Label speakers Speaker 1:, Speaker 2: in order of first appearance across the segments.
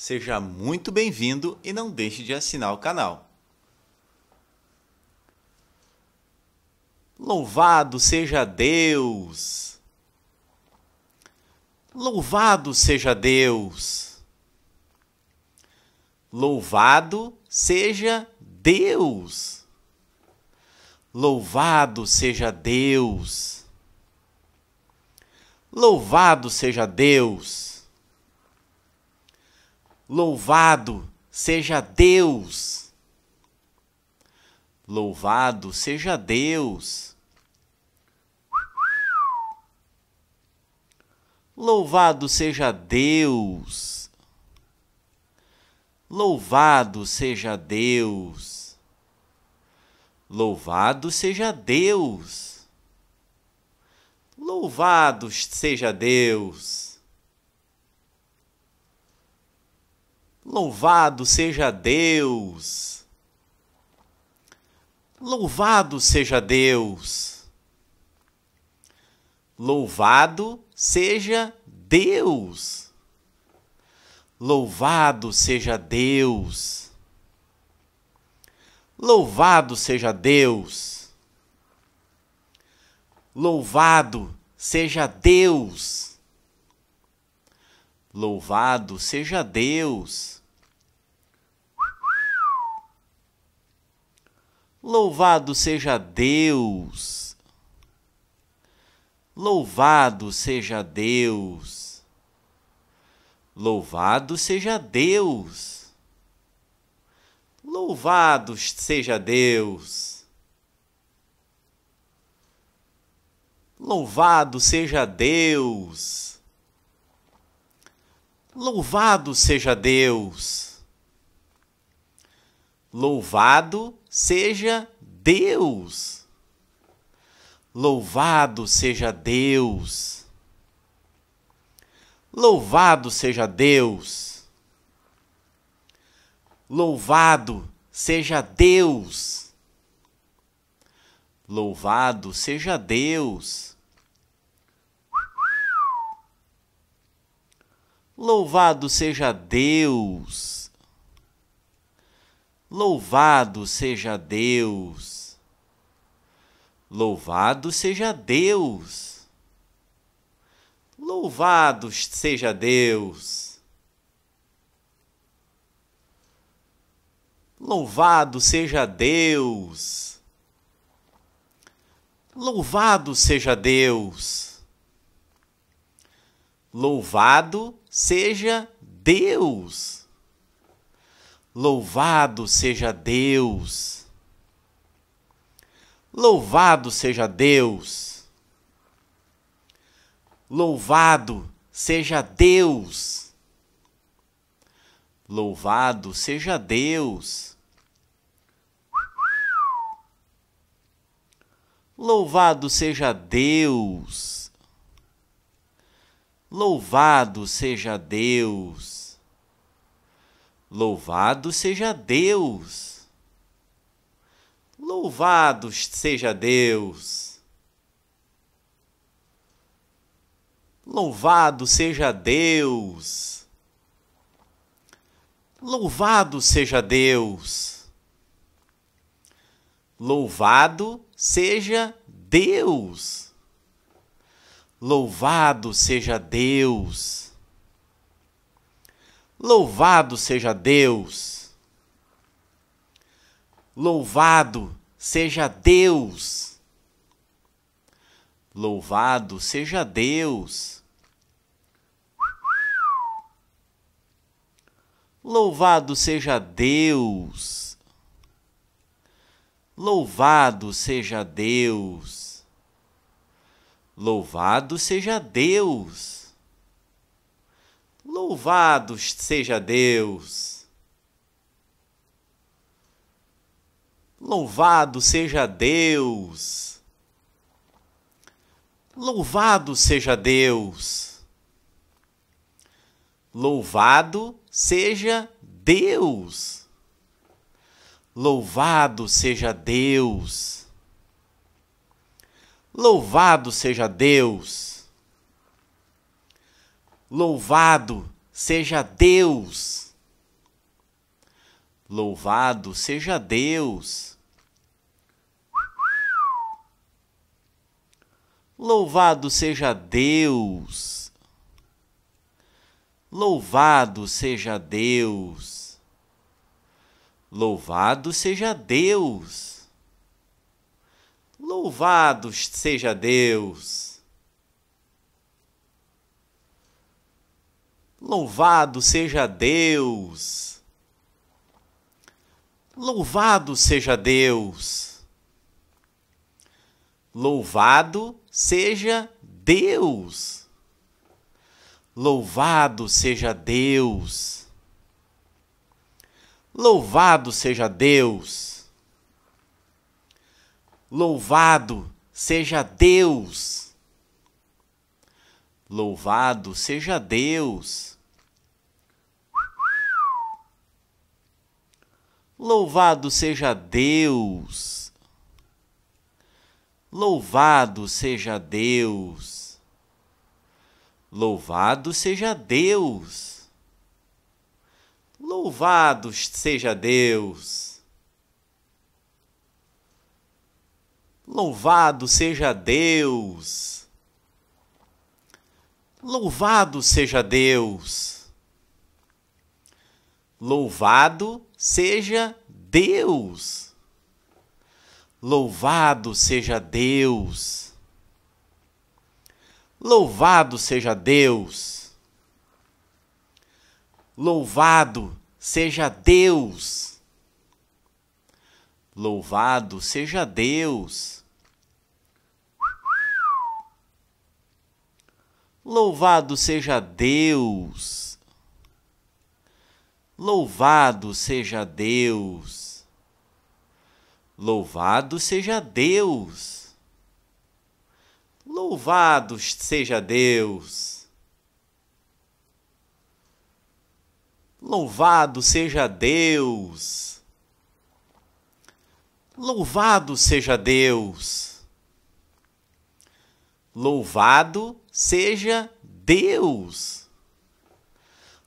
Speaker 1: Seja muito bem-vindo e não deixe de assinar o canal. Louvado seja Deus! Louvado seja Deus! Louvado seja Deus! Louvado seja Deus! Louvado seja Deus! Louvado seja Deus! Louvado seja Deus! Louvado seja Deus! Louvado seja Deus! Louvado seja Deus! Louvado seja Deus! Louvado seja Deus! Louvado seja Deus! Louvado seja Deus! Louvado seja Deus! Louvado seja Deus! Louvado seja Deus! Louvado seja Deus! Louvado seja Deus! Louvado seja Deus! Louvado seja Deus! Louvado seja Deus! Louvado seja Deus! Louvado seja Deus! Louvado seja Deus! Louvado seja Deus! Louvado seja Deus! Louvado seja Deus! Louvado seja Deus! Louvado seja Deus! Louvado seja Deus! Louvado seja Deus! Louvado seja Deus! Louvado seja Deus! Louvado seja Deus! Louvado seja Deus! Louvado seja Deus! Louvado seja Deus! Louvado seja Deus! Louvado seja Deus! Louvado seja Deus! Louvado seja Deus! Louvado seja Deus! Louvado seja Deus! Louvado seja Deus! Louvado seja Deus! Louvado seja Deus! Louvado seja Deus! Louvado seja Deus! Louvado seja Deus! Louvado seja Deus! Louvado seja Deus! Louvado seja Deus! Louvado seja Deus! Louvado seja Deus! Louvado seja Deus! Louvado seja Deus! Louvado seja Deus! Louvado seja Deus! Louvado seja Deus! Louvado seja Deus! Louvado seja Deus! Louvado seja Deus! Louvado seja Deus! Louvado seja Deus! Louvado seja Deus! Louvado seja Deus! Louvado seja Deus! Louvado seja Deus! Louvado seja Deus! Louvado seja Deus! Louvado seja Deus! Louvado seja Deus! Louvado seja Deus! Louvado seja Deus! Louvado seja Deus! Louvado seja Deus! Louvado seja Deus! Louvado seja Deus! Louvado seja Deus! Louvado seja Deus! Louvado seja Deus! Louvado seja Deus! Louvado seja Deus! Louvado seja Deus! Louvado seja Deus! Louvado seja Deus! Louvado seja Deus! Louvado seja Deus! Louvado seja Deus! Louvado seja Deus.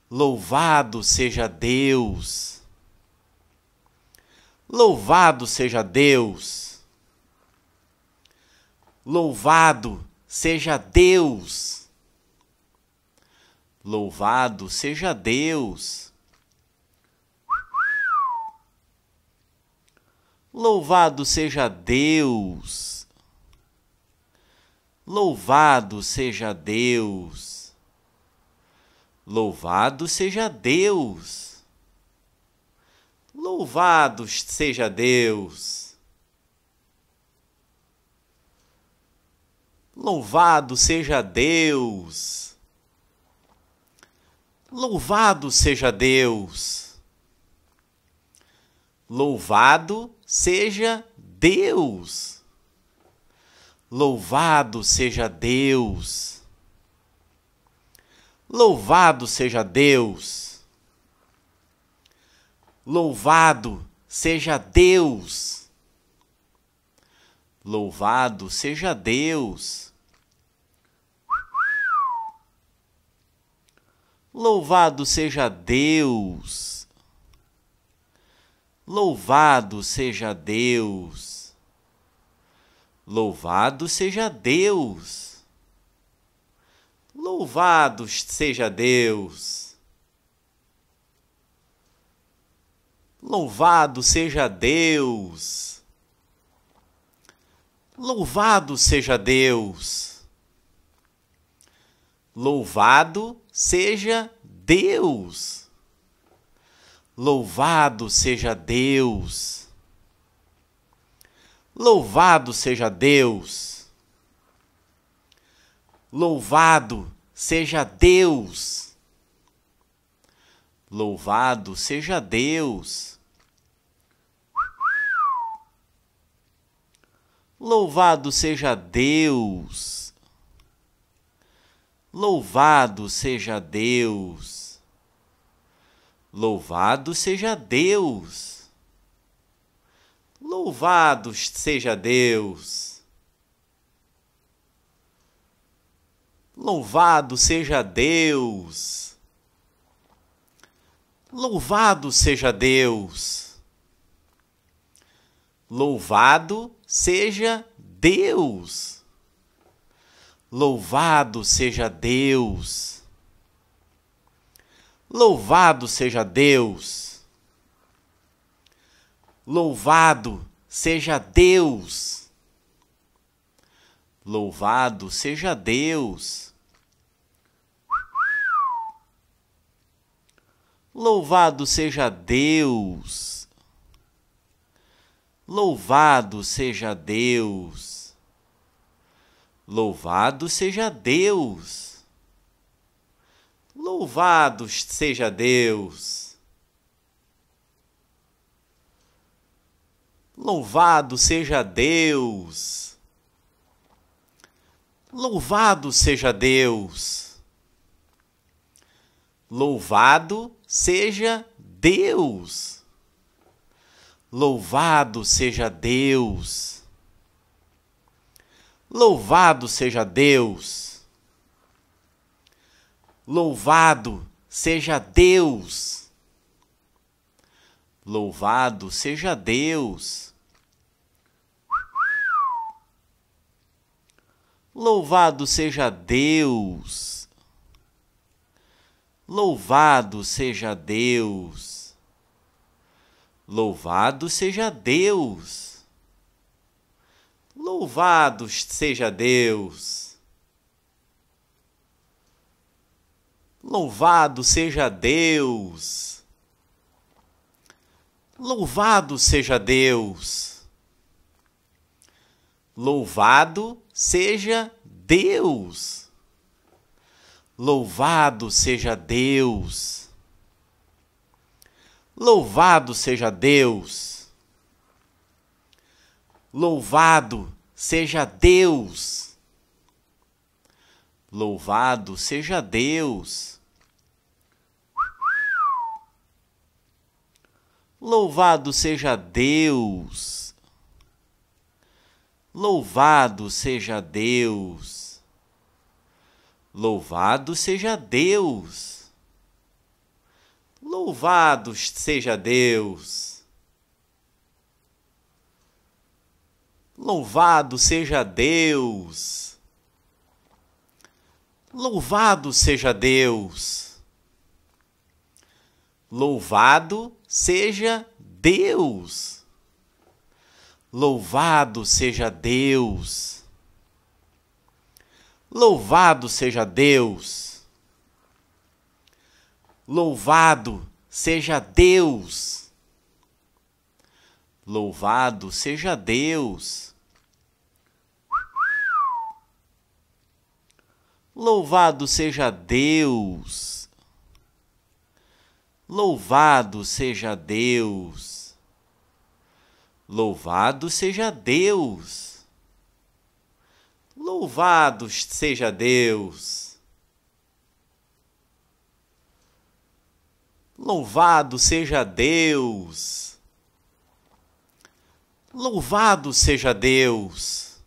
Speaker 1: Louvado seja Deus. Louvado seja Deus. Louvado seja Deus. Louvado seja Deus. Louvado seja Deus. Louvado seja Deus! Louvado seja Deus! Louvado seja Deus! Louvado seja Deus! Louvado seja Deus! Louvado seja Deus! Louvado seja Deus! Louvado seja Deus! Louvado seja Deus! Louvado seja Deus! Louvado seja Deus! Louvado seja Deus! Louvado seja Deus! Louvado seja Deus! Louvado seja Deus! Louvado seja Deus! Louvado seja Deus! Louvado seja Deus! Louvado seja Deus! Louvado seja Deus! Louvado seja Deus! Louvado seja Deus! Louvado seja Deus! Louvado seja Deus! Louvado seja Deus! Louvado seja Deus! Louvado seja Deus! Louvado seja Deus! Louvado seja Deus! Louvado seja Deus! Louvado seja Deus! Louvado seja Deus! Louvado seja Deus! Louvado seja Deus! Louvado seja Deus! Louvado seja Deus! Louvado seja Deus! Louvado seja Deus! Louvado seja Deus! Louvado seja Deus! Louvado seja Deus! Louvado seja Deus! Louvado seja Deus! Louvado seja Deus! Louvado seja Deus! Louvado seja Deus! Louvado seja Deus! Louvado seja Deus! Louvado seja Deus! Louvado seja Deus! Louvado seja Deus! Louvado seja Deus! Louvado seja Deus! Louvado seja Deus! Louvado seja Deus! Louvado seja Deus! Louvado seja Deus! Louvado seja Deus! Louvado seja Deus! Louvado seja Deus! Louvado seja Deus. Louvado seja Deus. Louvado seja Deus. Louvado seja Deus. Louvado seja Deus. Louvado seja Deus. Louvado seja Deus! Louvado seja Deus! Louvado seja Deus! Louvado seja Deus! Louvado seja Deus!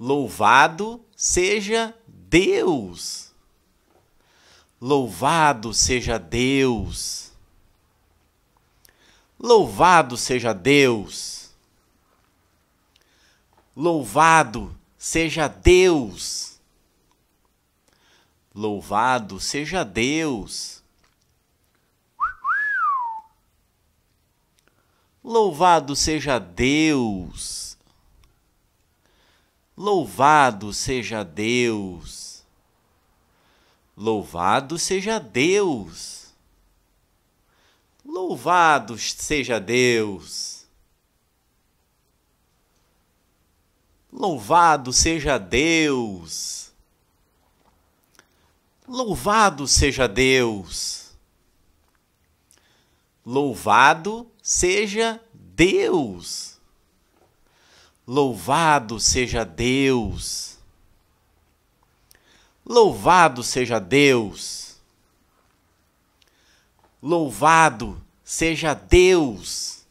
Speaker 1: Louvado seja Deus! Louvado seja Deus! Louvado seja Deus! Louvado seja Deus! Louvado seja Deus! Louvado seja Deus! Louvado seja Deus! Louvado seja Deus! Louvado seja Deus! Louvado seja Deus! Louvado seja Deus! Louvado seja Deus! Louvado seja Deus! Louvado seja Deus! Louvado seja Deus!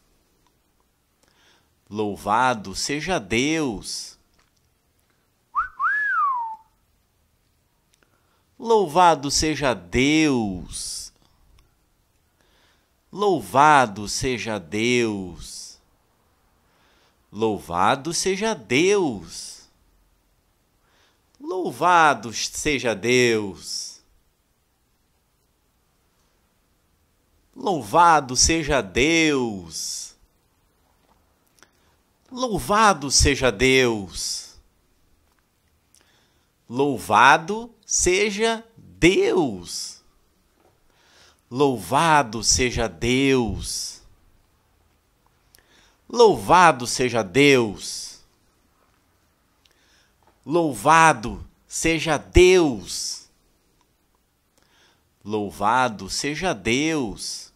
Speaker 1: Louvado seja Deus! Louvado seja Deus! Louvado seja Deus! Louvado seja Deus! Louvado seja Deus! Louvado seja Deus! Louvado seja Deus! Louvado seja Deus! Louvado seja Deus! Louvado seja Deus! Louvado seja Deus! Louvado seja Deus!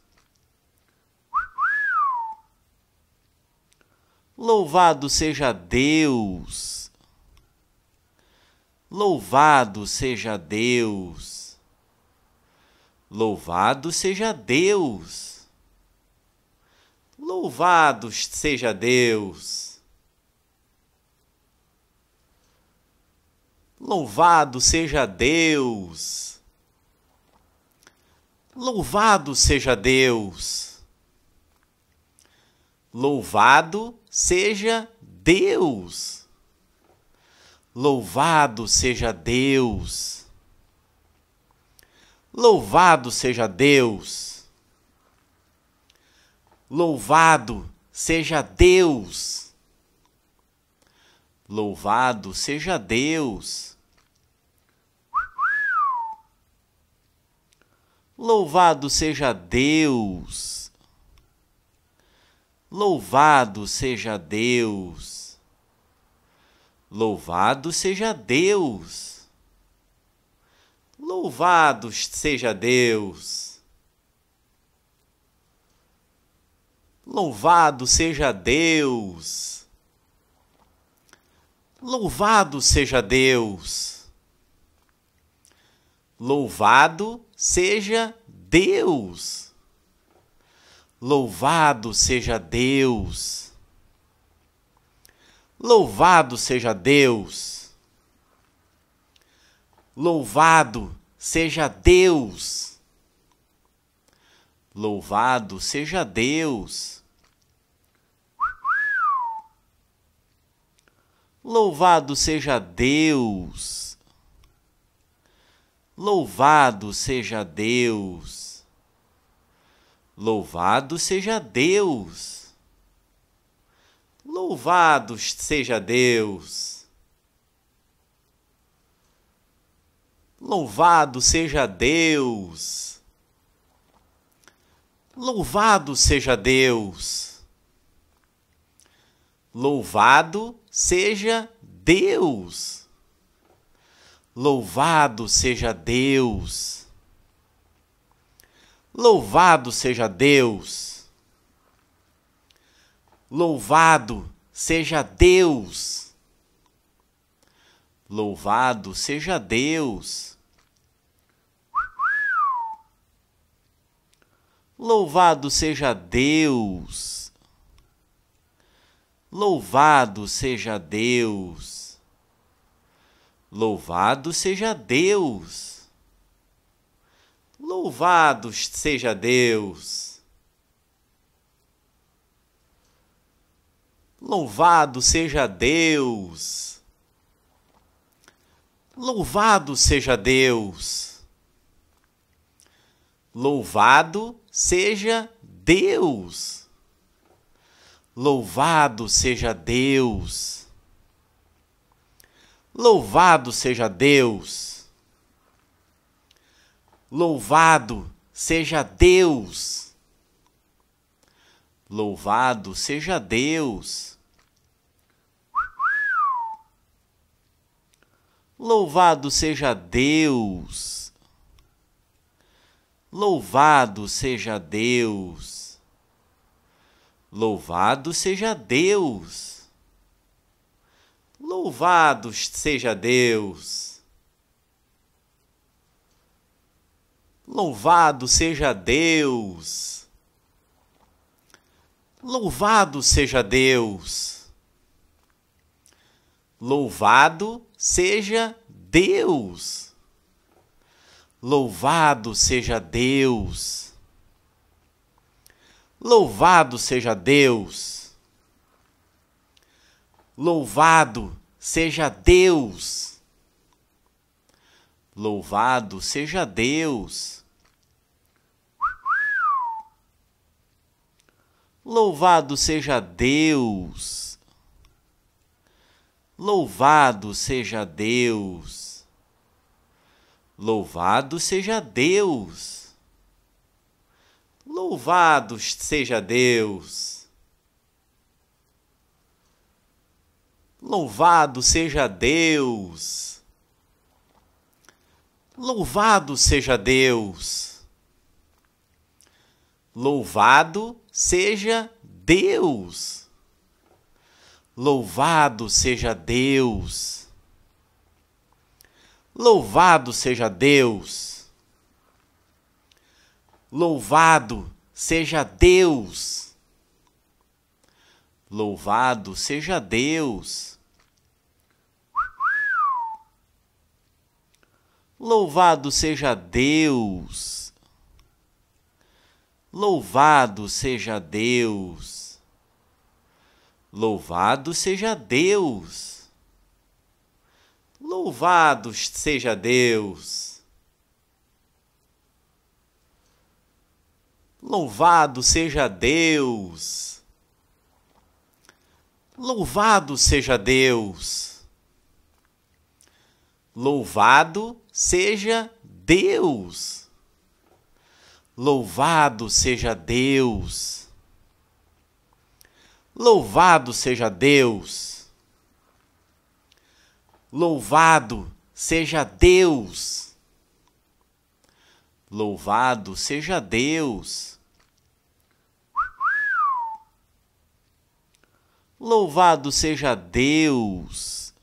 Speaker 1: Louvado seja Deus! Louvado seja Deus! Louvado seja Deus! Louvado seja Deus! Louvado seja Deus! Louvado seja Deus! Louvado seja Deus! Louvado seja Deus! Louvado seja Deus! Louvado seja Deus! Louvado seja Deus! Louvado seja Deus! Louvado seja Deus! Louvado seja Deus! Louvado seja Deus! Louvado seja Deus! Louvado seja Deus! Louvado seja Deus! Louvado seja Deus! Louvado seja Deus! Louvado seja Deus! Louvado seja Deus! Louvado seja Deus! Louvado seja Deus! Louvado seja Deus! Louvado seja Deus! Louvado seja Deus! Louvado seja Deus! Louvado seja Deus. Louvado seja Deus. Louvado seja Deus. Louvado seja Deus. Louvado seja Deus. Louvado seja Deus. Louvado seja Deus! Louvado seja Deus! Louvado seja Deus! Louvado seja Deus! Louvado seja Deus! Louvado seja Deus! Louvado seja Deus! Louvado seja Deus! Louvado seja Deus! Louvado seja Deus! Louvado seja Deus! Louvado seja Deus! Louvado seja Deus! Louvado seja Deus! Louvado seja Deus! Louvado seja Deus! Louvado seja Deus! Louvado seja Deus! Louvado seja Deus! Louvado seja Deus! Louvado seja Deus! Louvado seja Deus! Louvado seja Deus! Louvado seja Deus! Louvado seja Deus! Louvado seja Deus! Louvado seja Deus! Louvado seja Deus! Louvado seja Deus! Louvado seja Deus! Louvado seja Deus! Louvado seja Deus! Louvado seja Deus! Louvado seja Deus! Louvado seja Deus! Louvado seja Deus! Louvado seja Deus! Louvado seja Deus! Louvado seja Deus! Louvado seja Deus! Louvado seja Deus! Louvado seja Deus! Louvado seja Deus! Louvado seja Deus!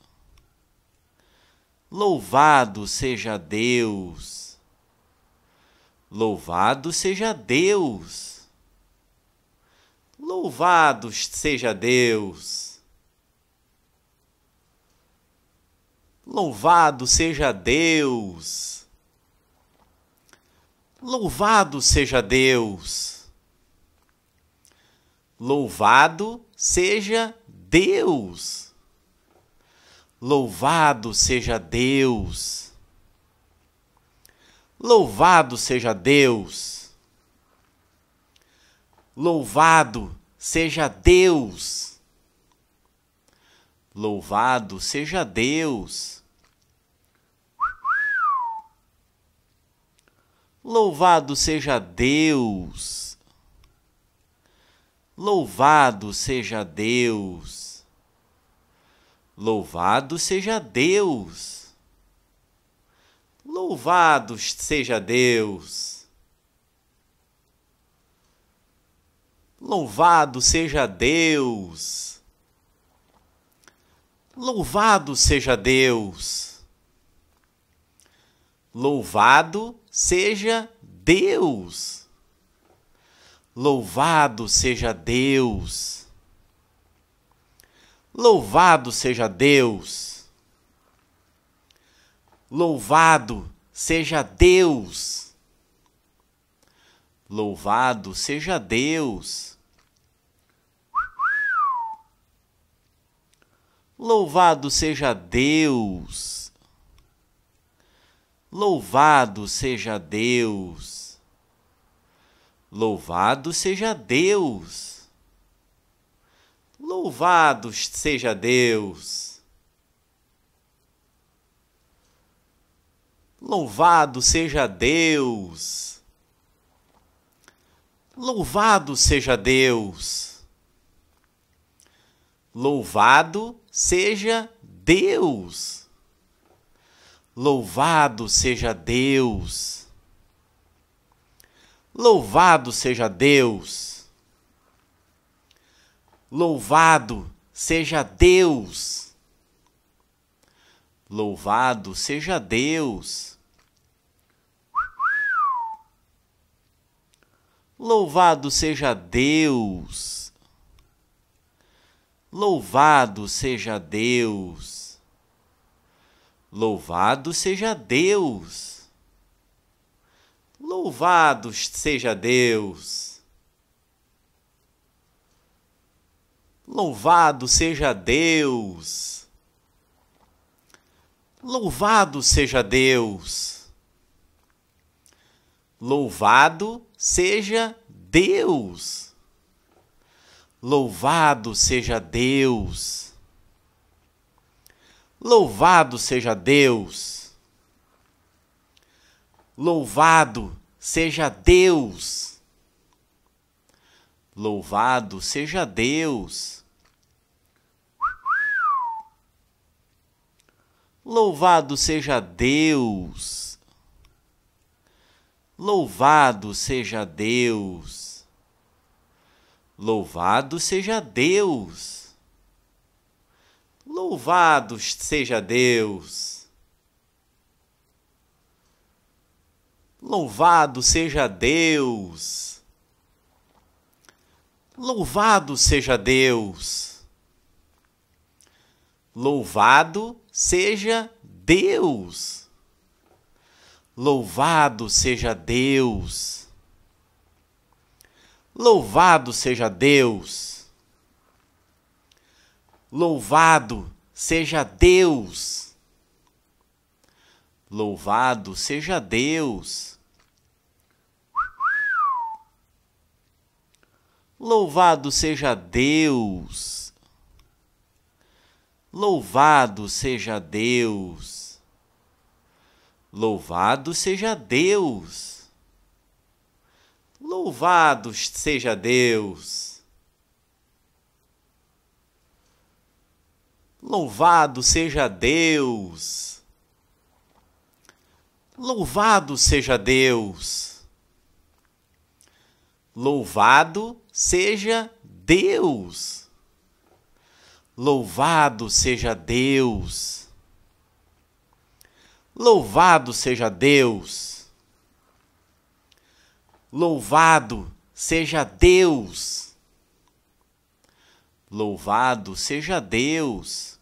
Speaker 1: Louvado seja Deus! Louvado seja Deus! Louvado seja Deus! Louvado seja Deus! Louvado seja Deus! Louvado seja Deus! seja Deus. Louvado seja Deus. Louvado seja Deus. Louvado seja Deus. Louvado seja Deus. Louvado seja Deus. Louvado seja Deus! Louvado seja Deus! Louvado seja Deus! Louvado seja Deus! Louvado seja Deus! Louvado seja Deus! Louvado seja Deus! Louvado seja Deus! Louvado seja Deus! Louvado seja Deus! Louvado seja Deus! Louvado seja Deus! Louvado seja Deus! Louvado seja Deus! Louvado seja Deus! Louvado seja Deus! Louvado seja Deus! Louvado seja Deus! Louvado seja Deus! Louvado seja Deus! Louvado seja Deus! Louvado seja Deus! Louvado seja Deus! Louvado seja Deus! Louvado seja Deus! Louvado seja Deus! Louvado seja Deus! Louvado seja Deus! Louvado seja Deus! Louvado seja Deus! Louvado seja Deus! Louvado seja Deus! Louvado seja Deus! Louvado seja Deus! Louvado seja Deus! Louvado seja Deus! Louvado seja Deus! Louvado seja Deus! Louvado seja Deus! Louvado seja Deus! Louvado seja Deus! Louvado seja Deus! Louvado seja Deus! Louvado seja Deus! Louvado seja Deus! Louvado seja Deus! Louvado seja Deus! Louvado seja Deus! Louvado seja Deus! Louvado seja Deus. Louvado seja Deus. Louvado seja Deus. Louvado seja Deus. Louvado seja Deus.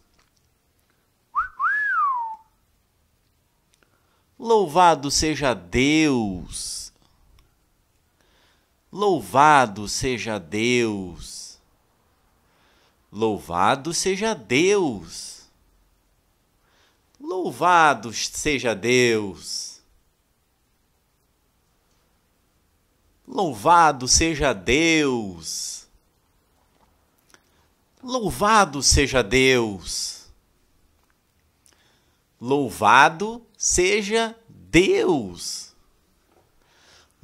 Speaker 1: Louvado seja Deus. Louvado seja Deus! Louvado seja Deus! Louvado seja Deus! Louvado seja Deus! Louvado seja Deus! Louvado seja Deus!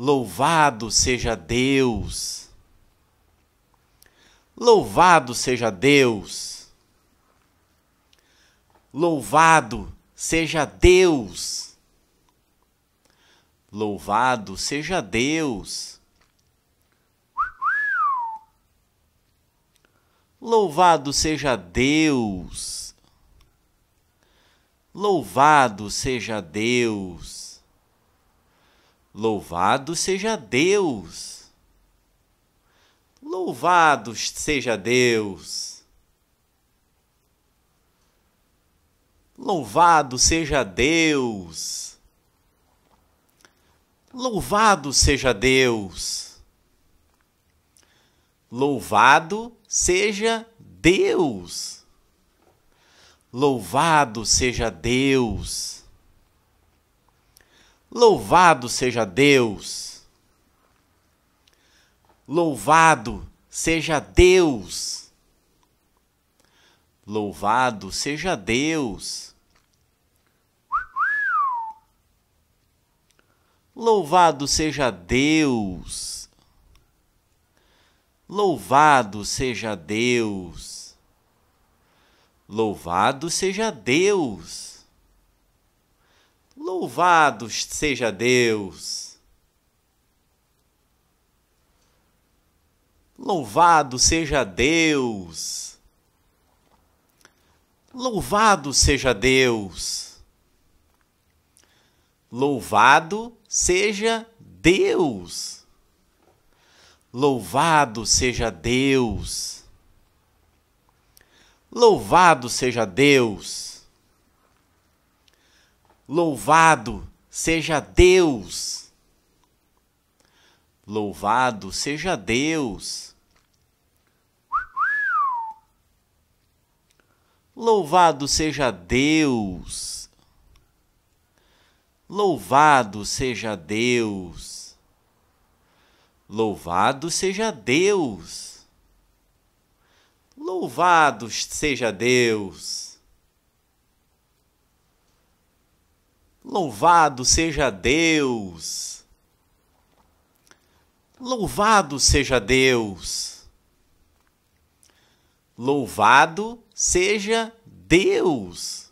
Speaker 1: Louvado seja Deus! Louvado seja Deus! Louvado seja Deus! Louvado seja Deus! Louvado seja Deus! Louvado seja Deus! Louvado seja Deus! Louvado seja Deus! Louvado seja Deus! Louvado seja Deus! Louvado seja Deus! Louvado seja Deus! Louvado seja Deus! Louvado seja Deus! Louvado seja Deus! Louvado seja Deus! Louvado seja Deus! Louvado seja Deus! Louvado seja Deus! Louvado seja Deus! Louvado seja Deus! Louvado seja Deus! Louvado seja Deus! Louvado seja Deus! Louvado seja Deus! Louvado seja Deus! Louvado seja Deus! Louvado seja Deus! Louvado seja Deus! Louvado seja Deus! Louvado seja Deus! Louvado seja Deus! Louvado seja Deus!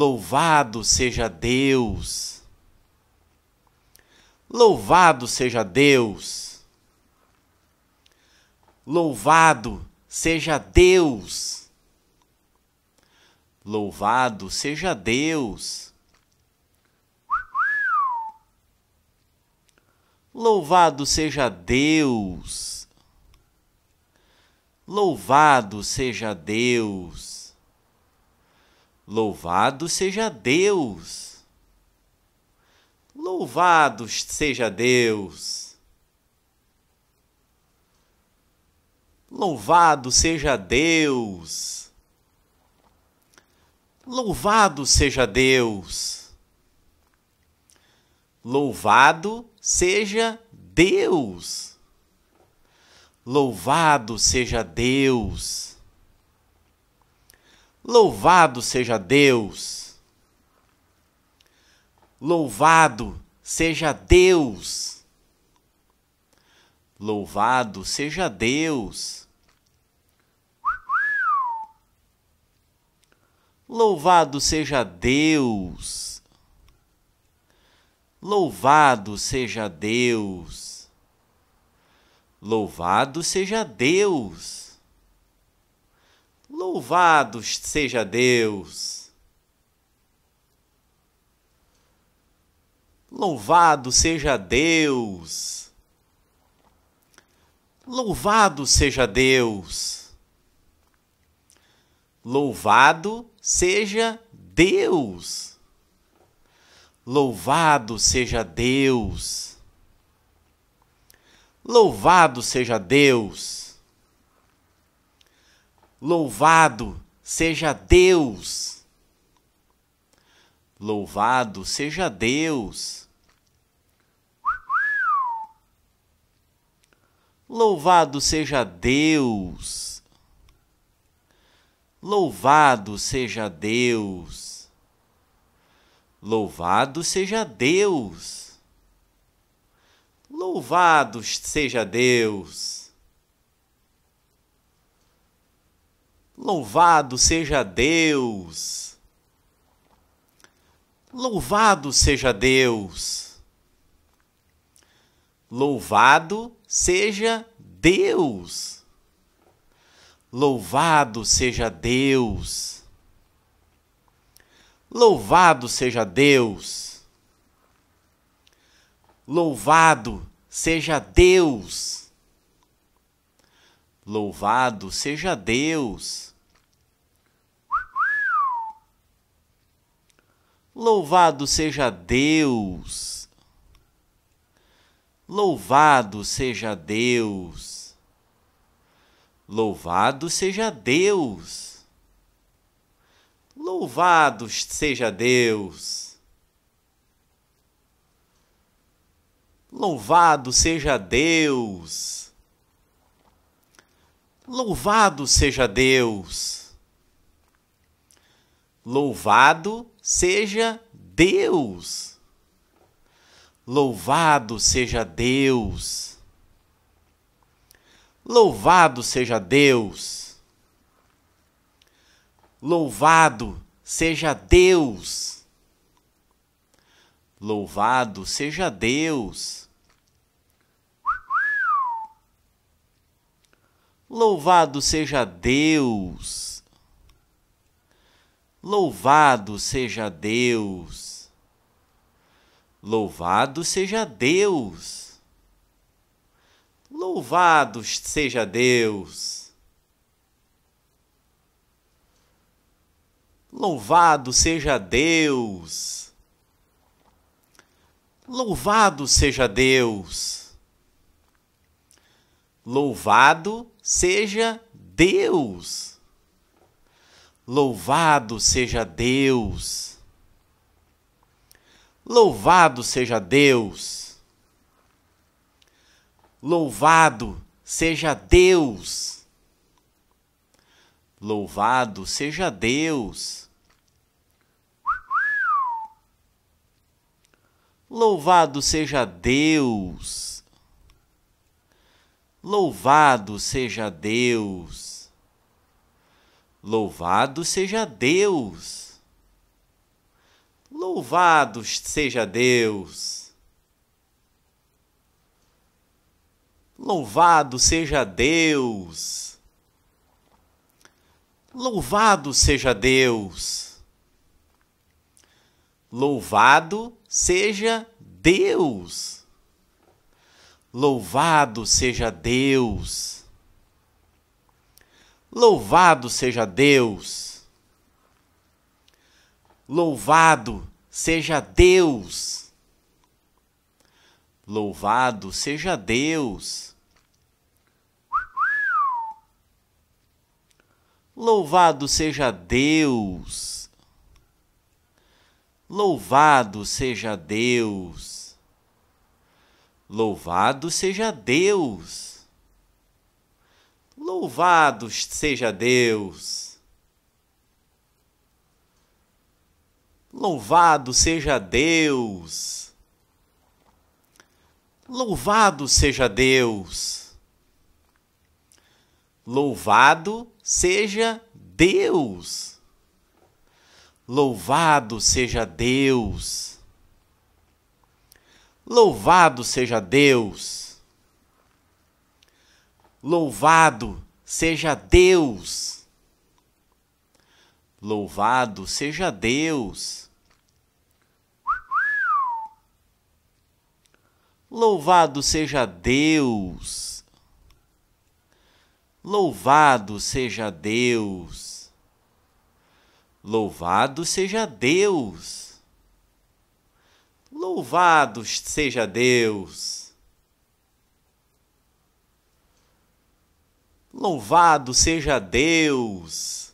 Speaker 1: Louvado seja Deus! Louvado seja Deus! Louvado seja Deus! Louvado seja Deus! Louvado seja Deus! Louvado seja Deus! Louvado seja Deus! Louvado seja Deus! Louvado seja Deus! Louvado seja Deus! Louvado seja Deus. Louvado seja Deus. Louvado seja Deus. Louvado seja Deus. Louvado seja Deus. Louvado seja Deus. Louvado seja Deus! Louvado seja Deus! Louvado seja Deus! Louvado seja Deus! Louvado seja Deus! Louvado seja Deus! Louvado seja Deus! Louvado seja Deus! Louvado seja Deus! Louvado seja Deus! Louvado seja Deus! Louvado seja Deus! Louvado seja Deus! Louvado seja Deus! Louvado seja Deus! Louvado seja Deus! Louvado seja Deus! Louvado seja Deus! Louvado seja Deus! Louvado seja Deus! Louvado seja Deus! Louvado seja Deus! Louvado seja Deus! Louvado seja Deus! Louvado seja Deus! Louvado seja Deus! Louvado seja Deus! Louvado seja Deus! Louvado seja Deus! Louvado seja Deus! Louvado seja Deus! Louvado seja Deus! Louvado seja Deus! Louvado seja Deus! Louvado seja Deus! Louvado seja Deus! Louvado seja Deus! Louvado seja Deus! Louvado seja Deus! Louvado seja Deus! Louvado seja Deus! Louvado seja Deus! Louvado seja Deus! Louvado seja Deus! Louvado seja Deus! Louvado seja Deus! Louvado seja Deus! Louvado seja Deus! Louvado seja Deus! Louvado seja Deus! Louvado seja Deus! Louvado seja Deus! Louvado seja Deus! Louvado seja Deus! Louvado seja Deus! Louvado seja Deus! Louvado seja Deus! Louvado seja Deus! Louvado seja Deus! Louvado seja Deus! Louvado seja Deus. Louvado seja Deus. Louvado seja Deus. Louvado seja Deus. Louvado seja Deus. Louvado seja Deus. Louvado seja Deus! Louvado seja Deus! Louvado seja Deus! Louvado seja Deus!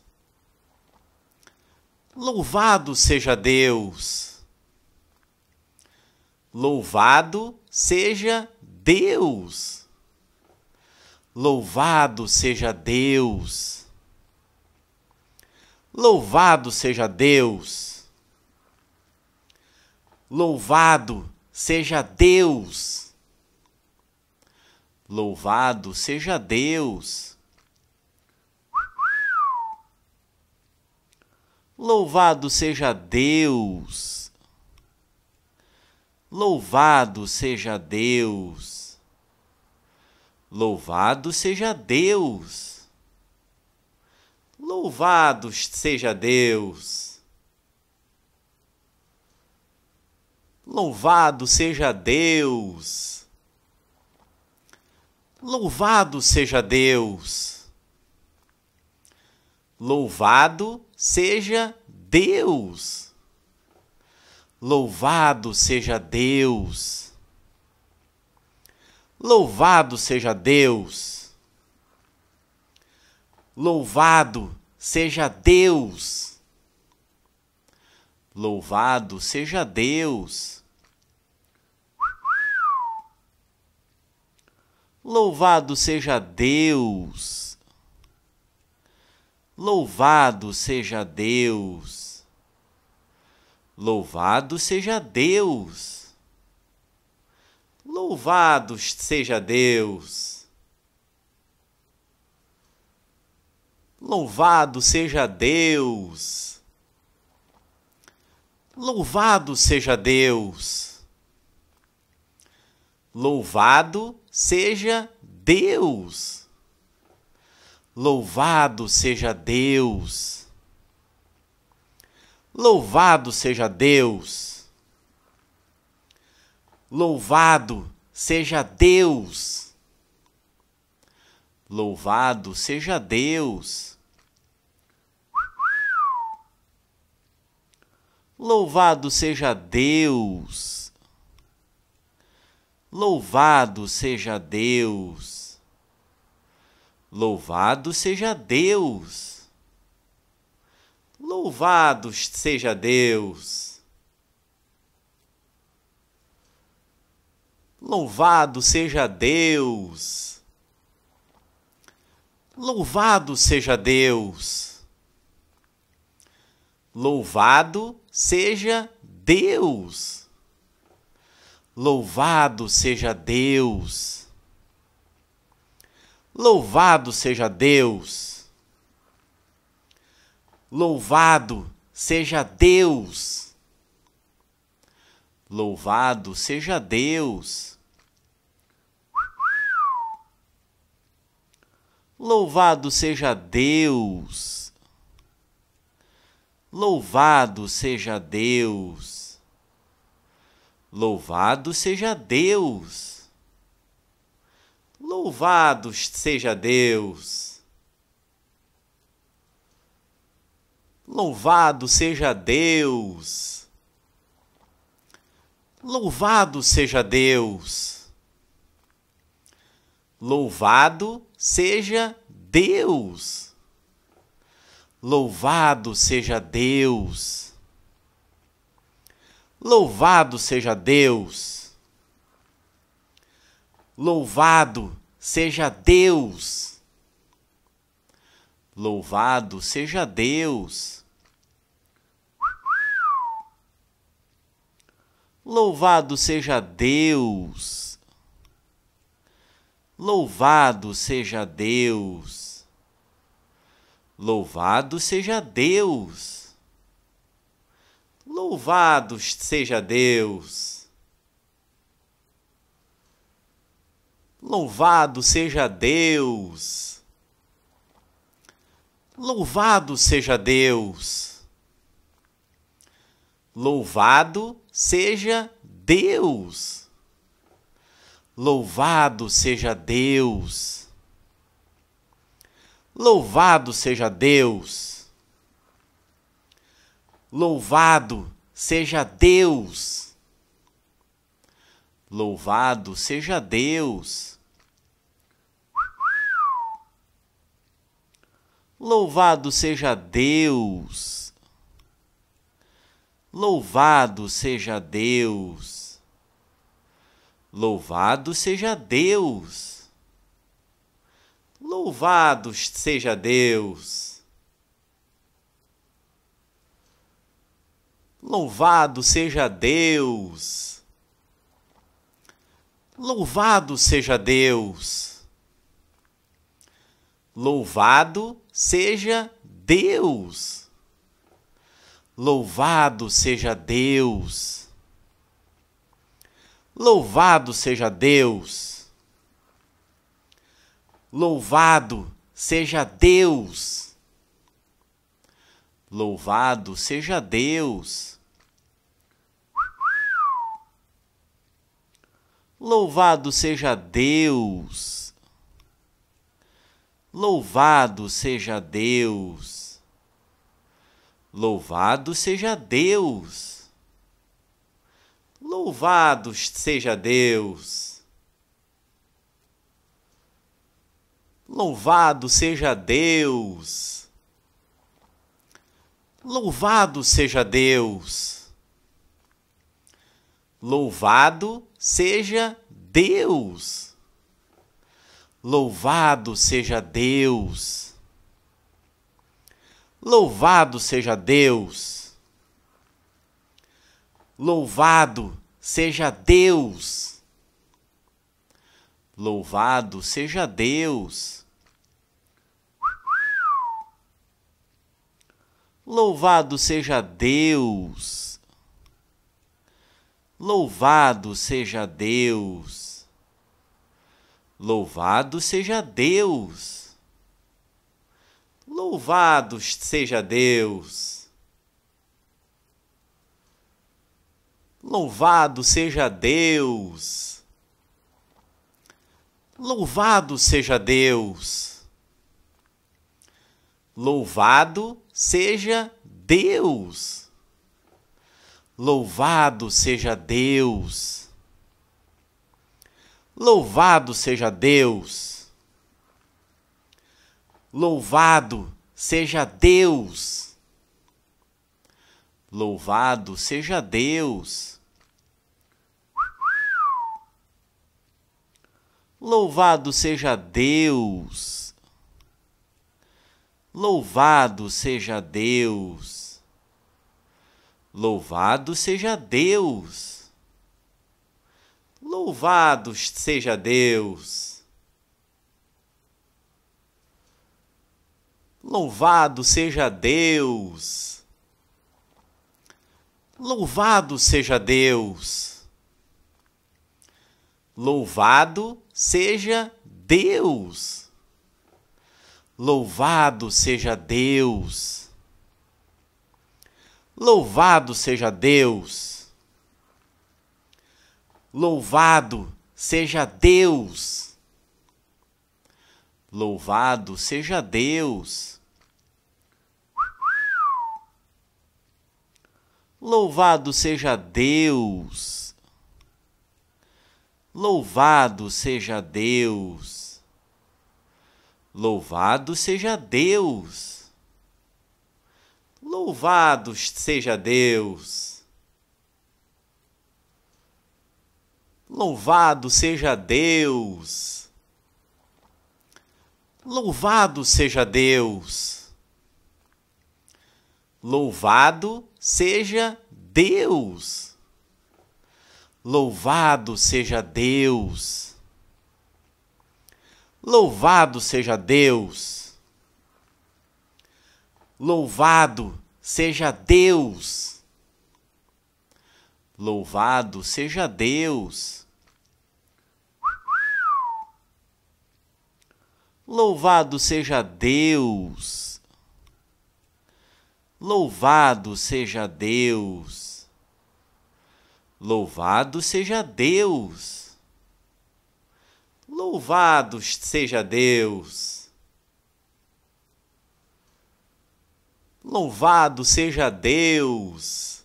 Speaker 1: Louvado seja Deus! Louvado seja Deus! Louvado seja Deus! Louvado seja Deus! Louvado seja Deus! Louvado seja Deus! Louvado seja Deus! Louvado seja Deus! Louvado seja Deus! Louvado seja Deus! Louvado seja Deus! Louvado seja Deus! Louvado seja Deus! Louvado seja Deus! Louvado seja Deus! Louvado seja Deus! Louvado seja Deus! Louvado seja Deus! Louvado seja Deus! Louvado seja Deus! Louvado seja Deus! Louvado seja Deus! Louvado seja Deus! Louvado seja Deus! Louvado seja Deus! Louvado seja Deus! Louvado seja Deus! Louvado seja Deus! Louvado seja Deus! Louvado seja Deus! Louvado seja Deus! Louvado seja Deus! Louvado seja Deus! Louvado seja Deus! Louvado seja Deus! Louvado seja Deus! Louvado seja Deus! Louvado seja Deus! Louvado seja Deus! Louvado seja Deus! Louvado seja Deus! Louvado seja Deus! Louvado seja Deus! Louvado seja Deus! Louvado seja Deus! Louvado seja Deus. Louvado seja Deus. Louvado seja Deus. Louvado seja Deus. Louvado seja Deus. Louvado seja Deus. Louvado seja Deus! Louvado seja Deus! Louvado seja Deus! Louvado seja Deus! Louvado seja Deus! Louvado seja Deus! Louvado seja Deus! Louvado seja Deus! Louvado seja Deus! Louvado seja Deus! Louvado seja Deus! Louvado seja Deus! Louvado seja Deus! Louvado seja Deus! Louvado seja Deus! Louvado seja Deus! Louvado seja Deus! Louvado seja Deus! Louvado seja Deus! Louvado seja Deus! Louvado seja Deus! Louvado seja Deus! Louvado seja Deus! Louvado seja Deus! Louvado seja Deus! Louvado seja Deus! Louvado seja Deus! Louvado seja Deus! Louvado seja Deus! Louvado seja Deus! Louvado seja Deus! Louvado seja Deus! Louvado seja Deus! Louvado seja Deus! Louvado seja Deus! Louvado seja Deus! Louvado seja Deus! Louvado seja Deus! Louvado seja Deus! Louvado seja Deus! Louvado seja Deus! Louvado seja Deus! Louvado seja Deus! Louvado seja Deus! Louvado seja Deus! Louvado seja Deus! Louvado seja Deus! Louvado seja Deus! Louvado seja Deus! Louvado seja Deus. Louvado seja Deus. Louvado seja Deus. Louvado seja Deus. Louvado seja Deus. Louvado seja Deus. Louvado seja Deus! Louvado seja Deus! Louvado seja Deus! Louvado seja Deus! Louvado seja Deus! Louvado seja Deus! Louvado seja Deus! Louvado seja Deus! Louvado seja Deus! Louvado seja Deus! Louvado seja Deus! Louvado seja Deus! Louvado seja Deus! Louvado seja Deus! Louvado seja Deus!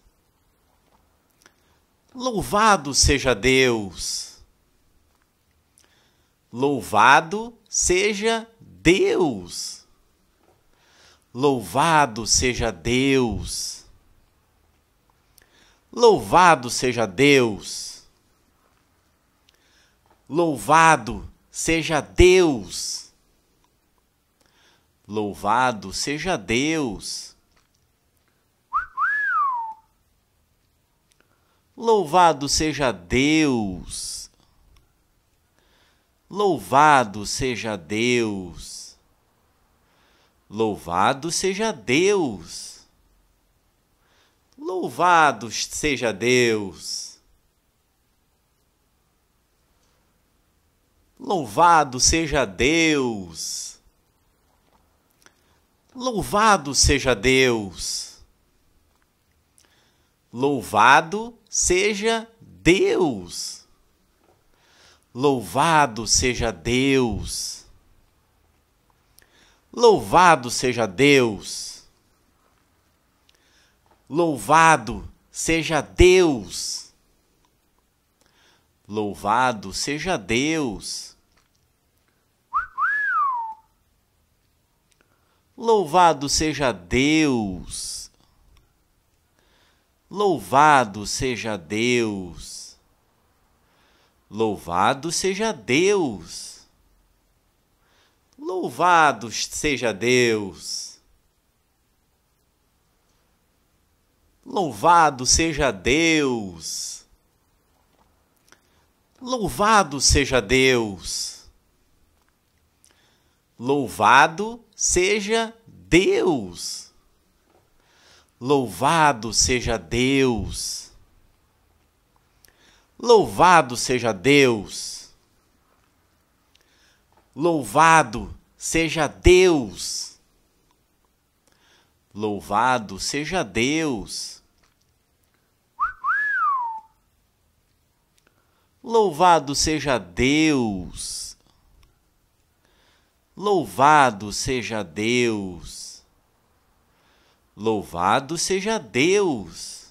Speaker 1: Louvado seja Deus! Louvado seja Deus! Louvado seja Deus! Louvado seja Deus! Louvado seja Deus! Louvado seja Deus! Louvado seja Deus! Louvado seja Deus! Louvado seja Deus! Louvado seja Deus! Louvado seja Deus! Louvado seja Deus! Louvado seja Deus! Louvado seja Deus! Louvado seja Deus! Louvado seja Deus! Louvado seja Deus! Louvado seja Deus! Louvado seja Deus! Louvado seja Deus! Louvado seja Deus! Louvado seja Deus! Louvado seja Deus! Louvado seja Deus! Louvado seja Deus! Louvado seja Deus! Louvado seja Deus! Louvado seja Deus! Louvado seja Deus! Louvado seja Deus! Louvado seja Deus!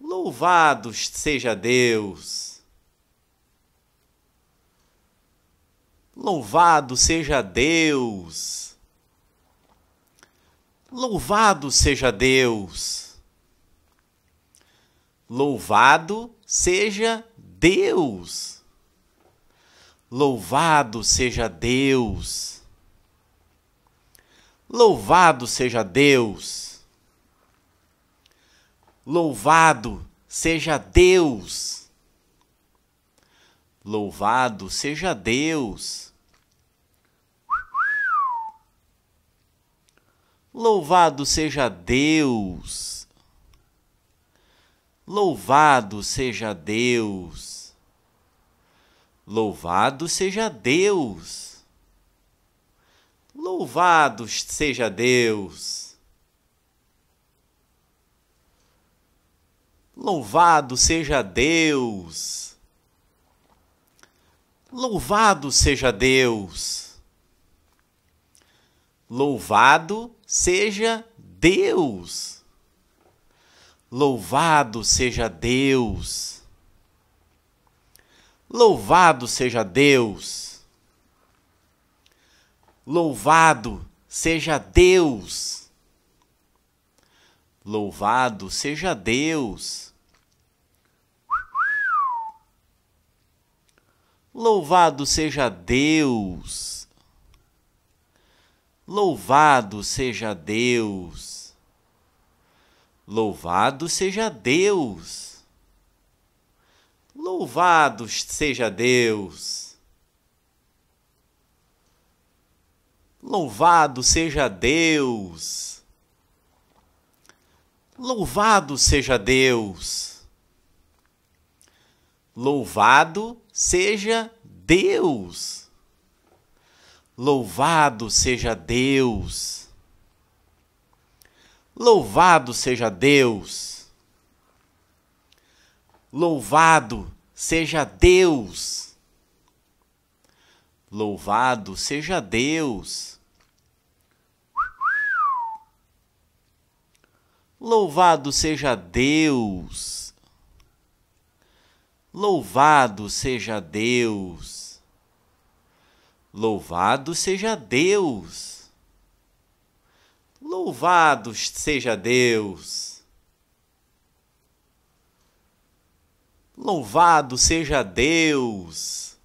Speaker 1: Louvado seja Deus! Louvado seja Deus! Louvado seja Deus! Louvado seja Deus! Louvado seja Deus! Louvado seja Deus! Louvado seja Deus! Louvado seja Deus! Louvado seja Deus! Louvado seja Deus! Louvado seja Deus! Louvado seja Deus! Louvado seja Deus! Louvado seja Deus! Louvado seja Deus. Louvado seja Deus. Louvado seja Deus. Louvado seja Deus. Louvado seja Deus. Louvado seja Deus. Louvado seja Deus! Louvado seja Deus! Louvado seja Deus! Louvado seja Deus! Louvado seja Deus! Louvado seja Deus! Louvado seja Deus! Louvado seja Deus! Louvado seja Deus! Louvado seja Deus! Louvado seja Deus! Louvado seja Deus! Louvado seja Deus! Louvado seja Deus! Louvado seja Deus!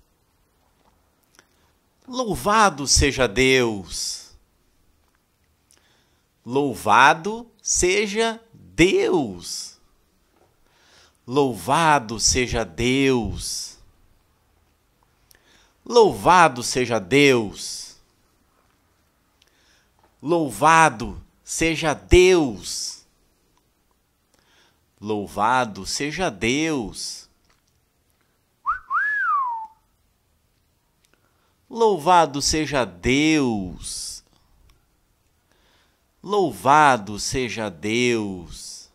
Speaker 1: Louvado seja Deus! Louvado seja Deus! Louvado seja Deus! Louvado seja Deus! Louvado seja Deus! Louvado seja Deus! Louvado seja Deus! Louvado seja Deus!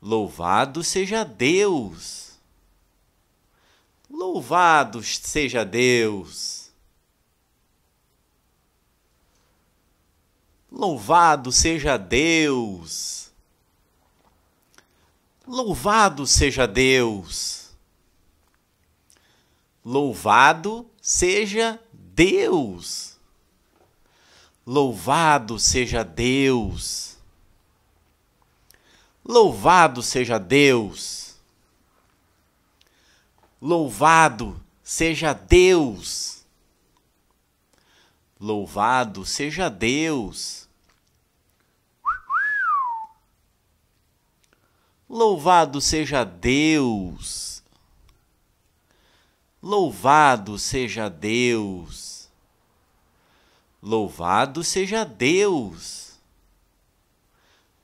Speaker 1: Louvado seja Deus! Louvado seja Deus! Louvado seja Deus! Louvado seja Deus! Louvado seja Deus! Louvado seja Deus! Louvado seja Deus! Louvado seja Deus! Louvado seja Deus! Louvado seja Deus! Louvado seja Deus! Louvado seja Deus!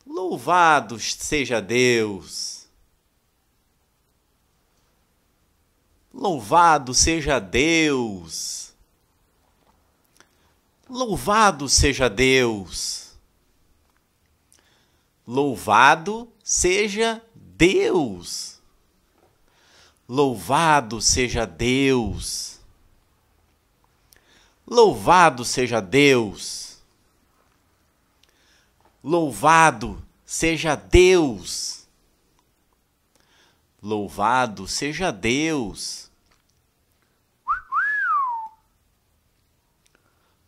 Speaker 1: Louvado seja Deus! Louvado seja Deus! Louvado seja Deus! Louvado seja Deus! Louvado seja Deus! Louvado seja Deus! Louvado seja Deus! Louvado seja Deus!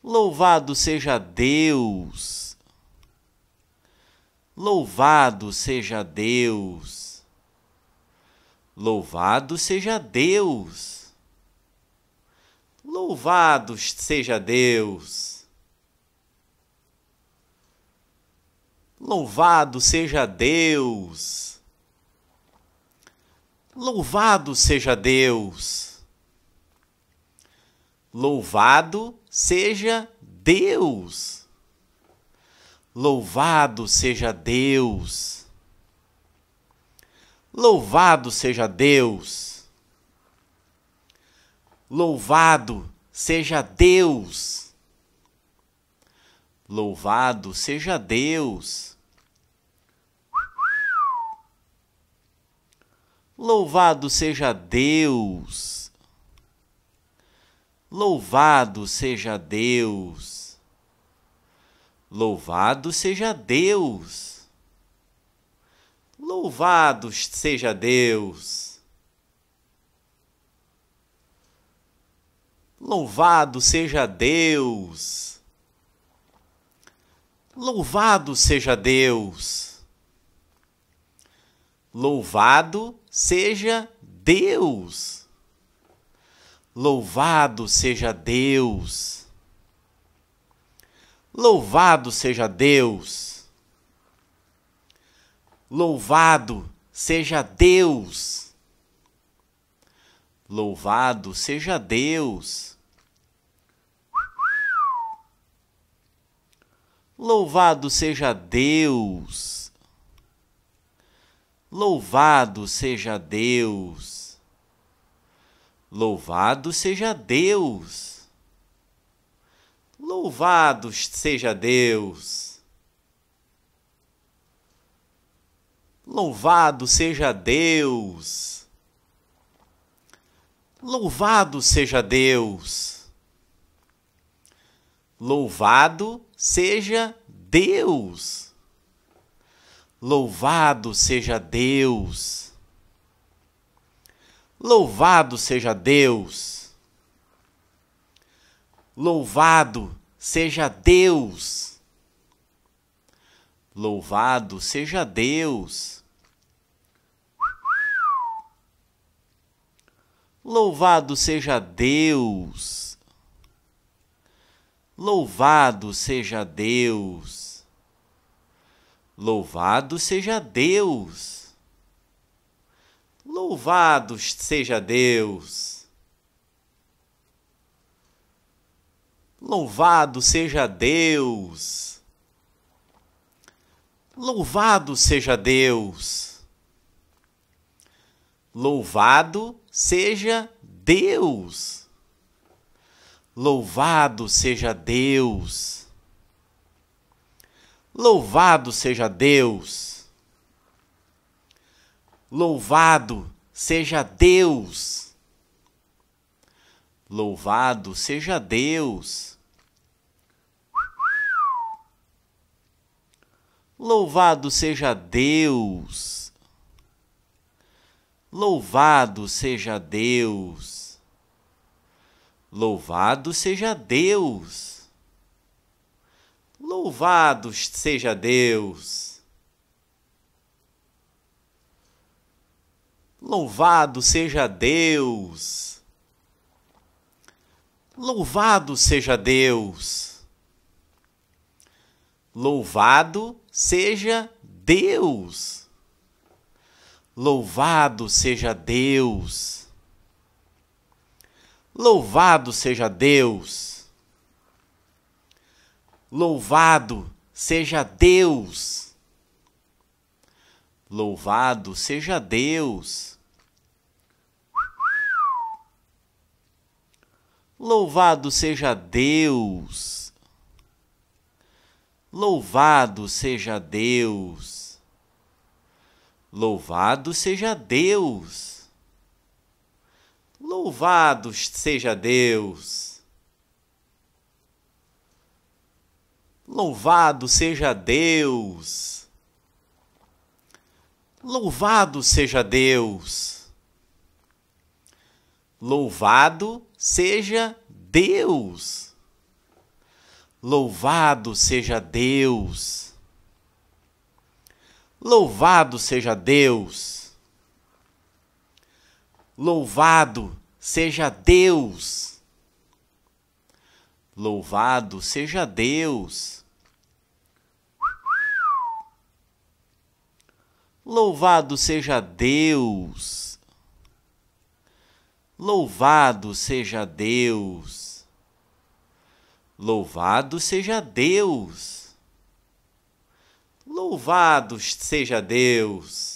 Speaker 1: Louvado seja Deus! Louvado seja Deus! Louvado seja Deus! Louvado seja Deus! Louvado seja Deus! Louvado seja Deus! Louvado seja Deus. Louvado seja Deus. Louvado seja Deus. Louvado seja Deus. Louvado seja Deus. Louvado seja Deus. Louvado seja Deus! Louvado seja Deus! Louvado seja Deus! Louvado seja Deus! Louvado seja Deus! Louvado seja Deus! Louvado seja Deus! Louvado seja Deus! Louvado seja Deus! Louvado seja Deus! Louvado seja Deus! Louvado seja Deus! Louvado seja Deus! Louvado seja Deus! Louvado seja Deus! Louvado seja Deus! Louvado seja Deus! Louvado seja Deus! Louvado seja Deus! Louvado seja Deus! Louvado seja Deus! Louvado seja Deus! Louvado seja Deus! Louvado seja Deus! Louvado seja Deus! Louvado seja Deus! Louvado seja Deus! Louvado seja Deus! Louvado seja Deus! Louvado seja Deus! Louvado seja Deus! Louvado seja Deus! Louvado seja Deus! Louvado seja Deus! Louvado seja Deus! Louvado seja Deus! Louvado seja Deus! Louvado seja Deus! Louvado seja Deus! Louvado seja Deus! Louvado seja Deus! Louvado seja Deus! Louvado seja Deus! Louvado seja Deus! Louvado seja Deus! Louvado seja Deus! Louvado seja Deus! Louvado seja Deus! Louvado seja Deus! Louvado seja Deus. Louvado seja Deus. Louvado seja Deus. Louvado seja Deus. Louvado seja Deus. Louvado seja Deus. Louvado seja Deus! Louvado seja Deus! Louvado seja Deus!